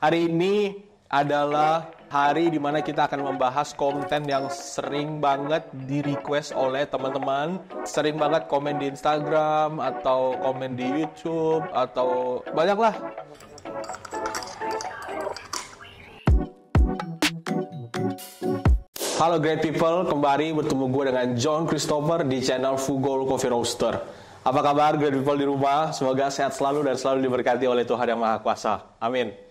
Hari ini adalah hari di mana kita akan membahas konten yang sering banget di request oleh teman-teman sering banget komen di Instagram atau komen di YouTube atau banyaklah. Halo great people, kembali bertemu gue dengan John Christopher di channel Fugol Coffee Roaster apa kabar great people di rumah? Semoga sehat selalu dan selalu diberkati oleh Tuhan Yang Maha Kuasa. Amin.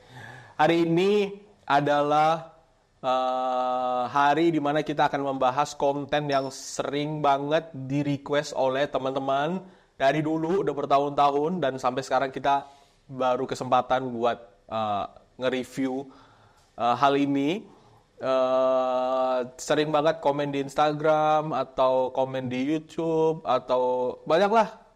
Hari ini adalah uh, hari mana kita akan membahas konten yang sering banget di request oleh teman-teman dari dulu udah bertahun-tahun dan sampai sekarang kita baru kesempatan buat uh, nge-review uh, hal ini. Uh, sering banget komen di Instagram atau komen di YouTube atau banyaklah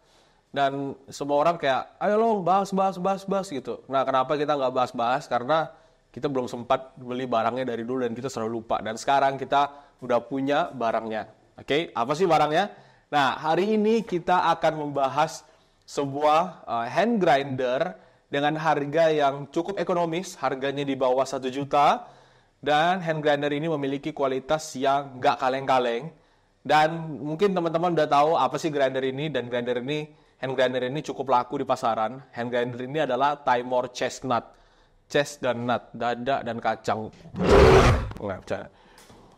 dan semua orang kayak ayo long bahas bahas bahas bahas gitu nah kenapa kita nggak bahas bahas karena kita belum sempat beli barangnya dari dulu dan kita selalu lupa dan sekarang kita udah punya barangnya oke okay? apa sih barangnya nah hari ini kita akan membahas sebuah uh, hand grinder dengan harga yang cukup ekonomis harganya di bawah satu juta dan hand grinder ini memiliki kualitas yang nggak kaleng-kaleng dan mungkin teman-teman udah tahu apa sih grinder ini dan grinder ini hand grinder ini cukup laku di pasaran. Hand grinder ini adalah Timor chestnut. Chest dan nut, dada dan kacang.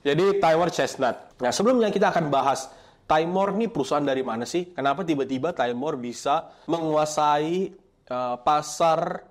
Jadi Timor chestnut. Nah, sebelumnya kita akan bahas Timor ini perusahaan dari mana sih? Kenapa tiba-tiba Timor bisa menguasai uh, pasar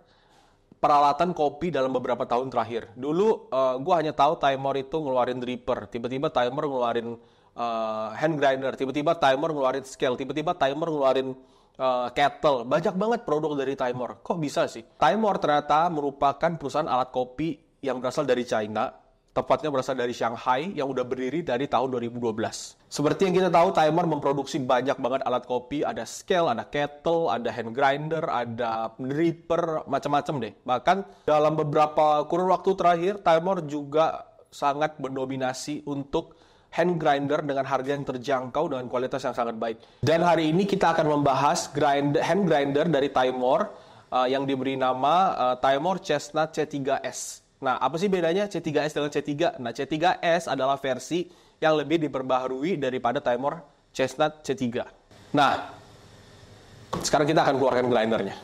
peralatan kopi dalam beberapa tahun terakhir. Dulu uh, eh, gue hanya tahu Timor itu ngeluarin dripper, tiba-tiba Timor ngeluarin uh, hand grinder, tiba-tiba Timor ngeluarin scale, tiba-tiba Timor ngeluarin uh, eh, kettle, banyak banget produk dari Timor. Kok bisa sih? Timor ternyata merupakan perusahaan alat kopi yang berasal dari China, tepatnya berasal dari Shanghai yang udah berdiri dari tahun 2012. Seperti yang kita tahu, Timor memproduksi banyak banget alat kopi, ada scale, ada kettle, ada hand grinder, ada dripper, macam-macam deh. Bahkan dalam beberapa kurun waktu terakhir, Timor juga sangat mendominasi untuk hand grinder dengan harga yang terjangkau dengan kualitas yang sangat baik. Dan hari ini kita akan membahas grind, hand grinder dari Timor uh, yang diberi nama uh, Timor Chestnut C3S. Nah, apa sih bedanya C3S dengan C3? Nah, C3S adalah versi yang lebih diperbaharui daripada Timor Chestnut C3. Nah, sekarang kita akan keluarkan grindernya.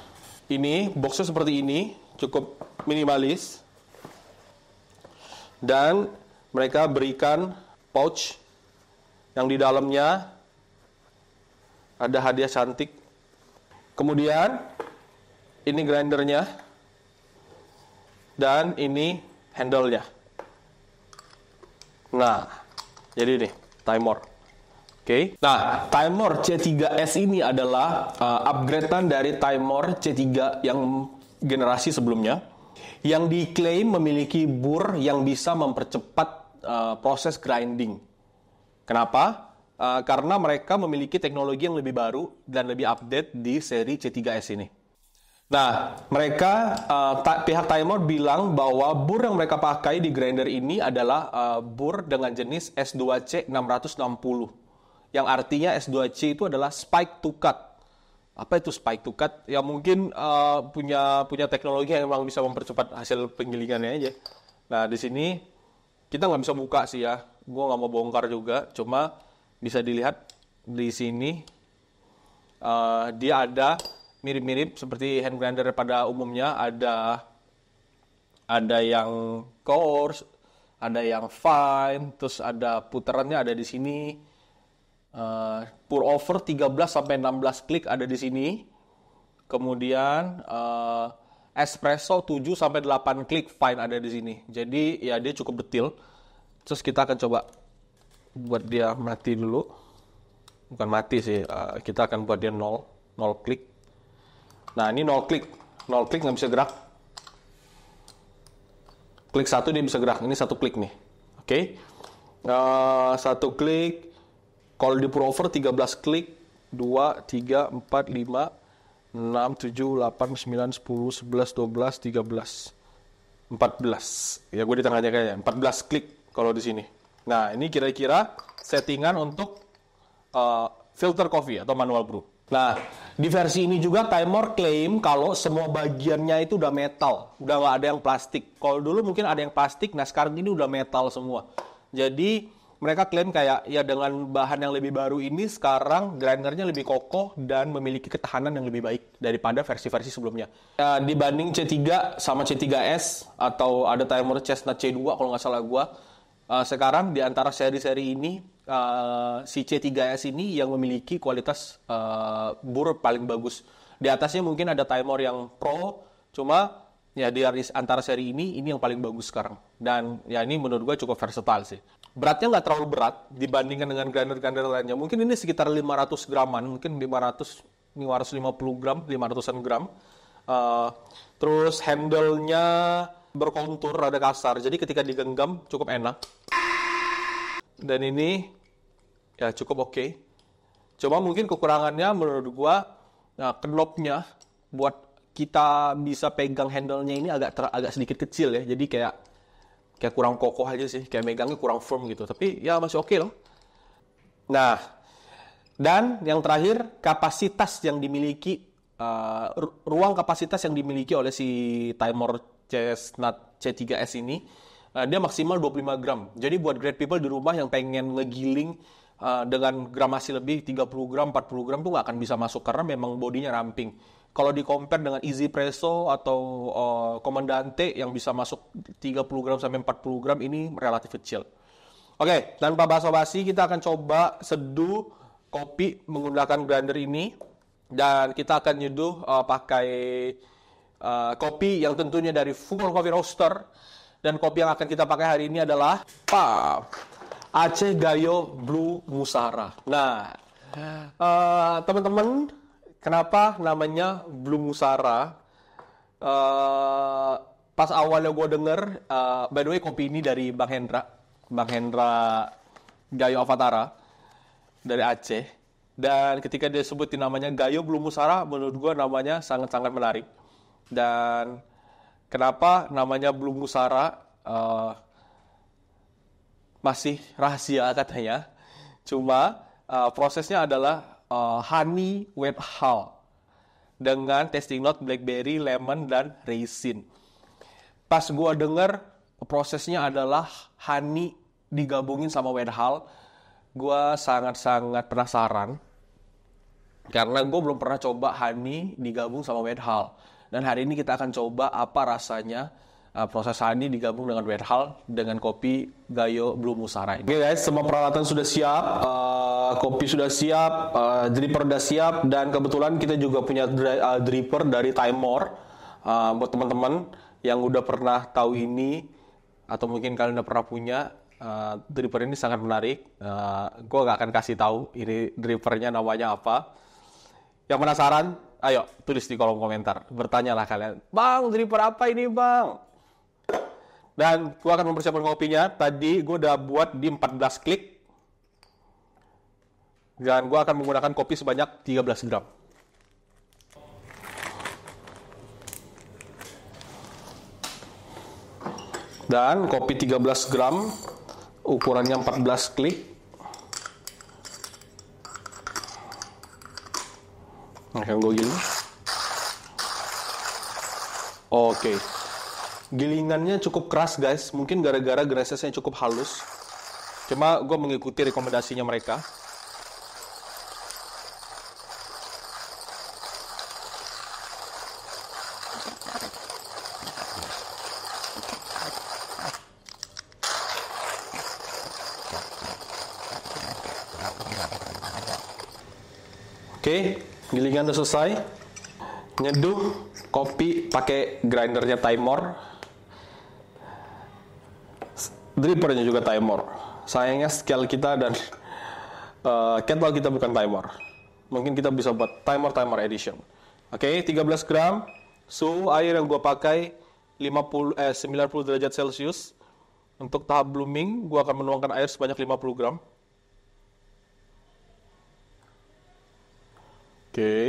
Ini boxnya seperti ini, cukup minimalis. Dan mereka berikan pouch yang di dalamnya ada hadiah cantik. Kemudian ini grindernya dan ini handle-nya. Nah, jadi nih timer. Oke. Okay. Nah, timer C3S ini adalah uh, upgradean dari timer C3 yang generasi sebelumnya yang diklaim memiliki bur yang bisa mempercepat Eh, proses grinding. Kenapa? Uh, karena mereka memiliki teknologi yang lebih baru dan lebih update di seri C3S ini. Nah, mereka uh, ta pihak timer bilang bahwa bur yang mereka pakai di grinder ini adalah uh, bur dengan jenis S2C660. Yang artinya S2C itu adalah spike to cut. Apa itu spike to cut? Ya mungkin uh, punya punya teknologi yang memang bisa mempercepat hasil penggilingannya aja. Nah, di sini kita nggak bisa buka sih ya gue nggak mau bongkar juga cuma bisa dilihat di sini uh, dia ada mirip-mirip seperti hand grinder pada umumnya ada ada yang coarse ada yang fine terus ada putarannya ada di sini uh, eh, pour over 13 sampai 16 klik ada di sini kemudian uh, espresso 7 sampai 8 klik fine ada di sini. Jadi ya dia cukup detail. Terus kita akan coba buat dia mati dulu. Bukan mati sih, uh, kita akan buat dia 0 0 klik. Nah, ini 0 klik. 0 klik nggak bisa gerak. Klik satu dia bisa gerak. Ini satu klik nih. Oke. Okay. Uh, eh, satu klik kalau di prover 13 klik 2 3 4 5 6, 7, 8, 9, 10, 11, 12, 13, 14. Ya gue di tengahnya kayaknya. 14 klik kalau di sini. Nah ini kira-kira settingan untuk uh, filter coffee atau manual brew. Nah di versi ini juga timer claim kalau semua bagiannya itu udah metal, udah nggak ada yang plastik. Kalau dulu mungkin ada yang plastik, nah sekarang ini udah metal semua. Jadi mereka klaim kayak ya dengan bahan yang lebih baru ini sekarang grindernya lebih kokoh dan memiliki ketahanan yang lebih baik daripada versi-versi sebelumnya. Ya, dibanding C3 sama C3S atau ada Timer Chestnut C2 kalau nggak salah gue, uh, sekarang di antara seri-seri ini uh, si C3S ini yang memiliki kualitas uh, buruk paling bagus. Di atasnya mungkin ada Timer yang Pro, cuma ya di antara seri ini ini yang paling bagus sekarang dan ya ini menurut gue cukup versatile sih beratnya nggak terlalu berat dibandingkan dengan grinder-grinder lainnya. Mungkin ini sekitar 500 graman, mungkin 500, 550 gram, 500-an gram. Uh, terus handle-nya berkontur, rada kasar. Jadi ketika digenggam cukup enak. Dan ini ya cukup oke. Okay. Cuma mungkin kekurangannya menurut gua nah, knob-nya buat kita bisa pegang handle-nya ini agak ter, agak sedikit kecil ya. Jadi kayak kayak kurang kokoh aja sih kayak megangnya kurang firm gitu tapi ya masih oke okay loh nah dan yang terakhir kapasitas yang dimiliki uh, ruang kapasitas yang dimiliki oleh si timer Chestnut C3S ini uh, dia maksimal 25 gram jadi buat great people di rumah yang pengen ngegiling uh, dengan gramasi lebih 30 gram 40 gram tuh nggak akan bisa masuk karena memang bodinya ramping kalau di compare dengan Easy Presso atau uh, yang bisa masuk 30 gram sampai 40 gram ini relatif kecil. Oke, tanpa basa-basi kita akan coba seduh kopi menggunakan grinder ini dan kita akan nyeduh uh, pakai uh, kopi yang tentunya dari full Coffee Roaster dan kopi yang akan kita pakai hari ini adalah Pak Aceh Gayo Blue Musara. Nah, teman-teman uh, teman -teman, Kenapa namanya Blue Musara? Uh, pas awalnya gue denger, uh, by the way kopi ini dari Bang Hendra. Bang Hendra Gayo Avatara dari Aceh. Dan ketika dia sebutin namanya Gayo Blue Musara, menurut gue namanya sangat-sangat menarik. Dan kenapa namanya Blue Musara uh, masih rahasia katanya. Cuma uh, prosesnya adalah uh, honey wet hull dengan tasting note blackberry, lemon, dan raisin. Pas gue denger prosesnya adalah honey digabungin sama wet hull, gue sangat-sangat penasaran karena gue belum pernah coba honey digabung sama wet hull. Dan hari ini kita akan coba apa rasanya uh, proses ini digabung dengan Red Hull dengan kopi Gayo Blue Musara ini. Oke okay guys, semua peralatan sudah siap, uh, kopi sudah siap, uh, dripper sudah siap dan kebetulan kita juga punya dri uh, dripper dari timor uh, buat teman-teman yang udah pernah tahu ini atau mungkin kalian udah pernah punya uh, dripper ini sangat menarik. Uh, gue gak akan kasih tahu ini drippernya namanya apa. Yang penasaran, ayo tulis di kolom komentar. Bertanyalah kalian, Bang, dripper apa ini bang? Dan gue akan mempersiapkan kopinya. Tadi gue udah buat di 14 klik. Dan gue akan menggunakan kopi sebanyak 13 gram. Dan kopi 13 gram, ukurannya 14 klik. Oke, gue gini. Oke. Okay gilingannya cukup keras guys mungkin gara-gara grasesnya cukup halus cuma gue mengikuti rekomendasinya mereka Oke, okay, gilingan udah selesai. Nyeduh kopi pakai grindernya Timor Drippernya juga timer, Sayangnya scale kita dan uh, eh, kettle kita bukan timer. Mungkin kita bisa buat timer timer Edition. Oke, okay, 13 gram. Suhu air yang gue pakai 50 eh 90 derajat Celcius. Untuk tahap blooming, gue akan menuangkan air sebanyak 50 gram. Oke. Okay.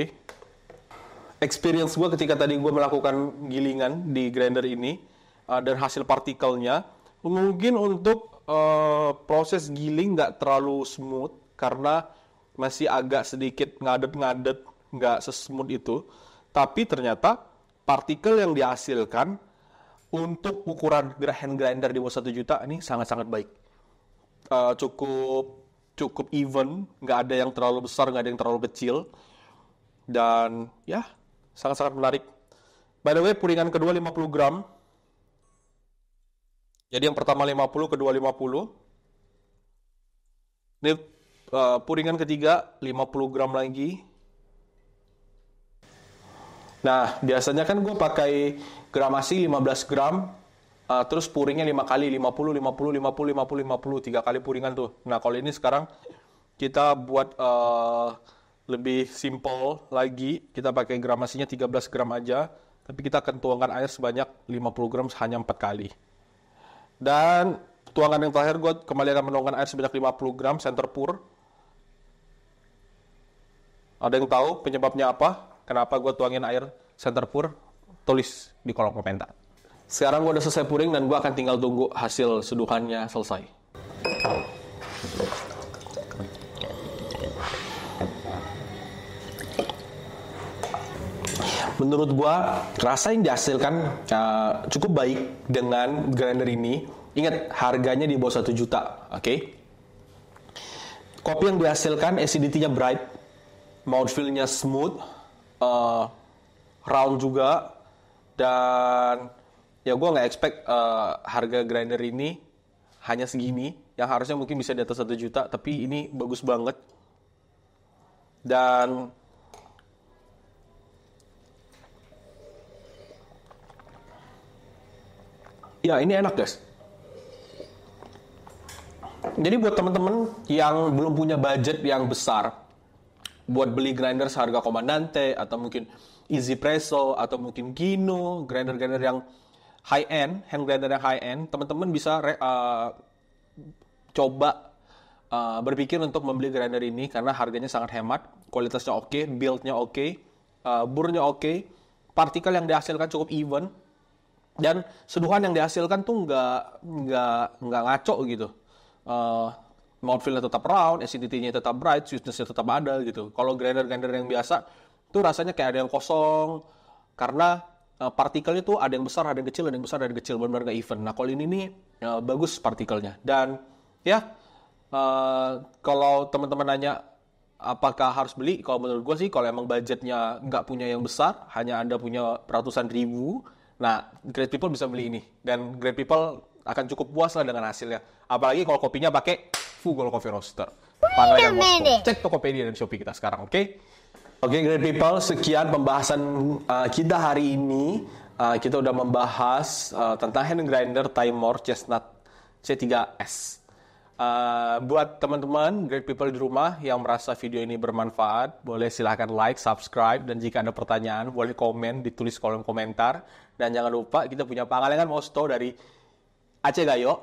Experience gue ketika tadi gue melakukan gilingan di grinder ini uh, dan hasil partikelnya mungkin untuk uh, proses giling nggak terlalu smooth karena masih agak sedikit ngadet-ngadet nggak sesmooth itu tapi ternyata partikel yang dihasilkan untuk ukuran hand grinder di bawah 1 juta ini sangat-sangat baik uh, cukup cukup even nggak ada yang terlalu besar nggak ada yang terlalu kecil dan ya sangat-sangat menarik by the way puringan kedua 50 gram jadi yang pertama 50, kedua 50. Ini uh, puringan ketiga 50 gram lagi. Nah, biasanya kan gue pakai gramasi 15 gram, uh, terus puringnya 5 kali, 50, 50, 50, 50, 50, 3 kali puringan tuh. Nah, kalau ini sekarang kita buat uh, lebih simple lagi, kita pakai gramasinya 13 gram aja, tapi kita akan tuangkan air sebanyak 50 gram hanya 4 kali. Dan tuangan yang terakhir gue kembali akan menuangkan air sebanyak 50 gram center pour. Ada yang tahu penyebabnya apa? Kenapa gue tuangin air center pour? Tulis di kolom komentar. Sekarang gue udah selesai puring dan gue akan tinggal tunggu hasil seduhannya selesai. menurut gua rasa yang dihasilkan uh, cukup baik dengan grinder ini. Ingat harganya di bawah 1 juta, oke? Okay? Kopi yang dihasilkan acidity-nya bright, mouthfeel-nya smooth, uh, round juga dan ya gua nggak expect uh, harga grinder ini hanya segini yang harusnya mungkin bisa di atas 1 juta tapi ini bagus banget dan Ya, ini enak, guys. Jadi buat teman-teman yang belum punya budget yang besar buat beli grinder seharga komandante atau mungkin Easy Presso atau mungkin Gino, grinder-grinder yang high end, hand grinder yang high end, teman-teman bisa uh, coba uh, berpikir untuk membeli grinder ini karena harganya sangat hemat, kualitasnya oke, okay, build-nya oke, okay, uh, burnya oke, okay, partikel yang dihasilkan cukup even dan seduhan yang dihasilkan tuh nggak nggak nggak ngaco gitu uh, mouthfeelnya tetap round, acidity-nya tetap bright, sweetness-nya tetap ada gitu. Kalau grinder-grinder yang biasa tuh rasanya kayak ada yang kosong karena uh, partikelnya tuh ada yang besar, ada yang kecil, ada yang besar, ada yang kecil, benar-benar nggak even. Nah kalau ini nih uh, bagus partikelnya dan ya uh, kalau teman-teman nanya apakah harus beli, kalau menurut gue sih kalau emang budgetnya nggak punya yang besar, hanya anda punya ratusan ribu Nah, great people bisa beli ini dan great people akan cukup puas lah dengan hasilnya. Apalagi kalau kopinya pakai Fugol Coffee Roaster. Cek Tokopedia dan Shopee kita sekarang, oke? Okay? Oke, okay, great people, sekian pembahasan uh, kita hari ini. Uh, kita udah membahas uh, tentang hand grinder timer, Chestnut C3S. Eh, buat teman-teman great people di rumah yang merasa video ini bermanfaat, boleh silahkan like, subscribe, dan jika ada pertanyaan boleh komen ditulis kolom komentar. Dan jangan lupa kita punya pangalengan Mosto dari Aceh Gayo,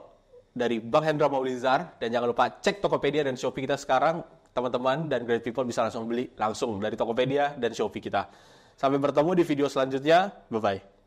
dari Bang Hendra Maulizar, dan jangan lupa cek Tokopedia dan Shopee kita sekarang, teman-teman dan great people bisa langsung beli langsung dari Tokopedia dan Shopee kita. Sampai bertemu di video selanjutnya, bye-bye.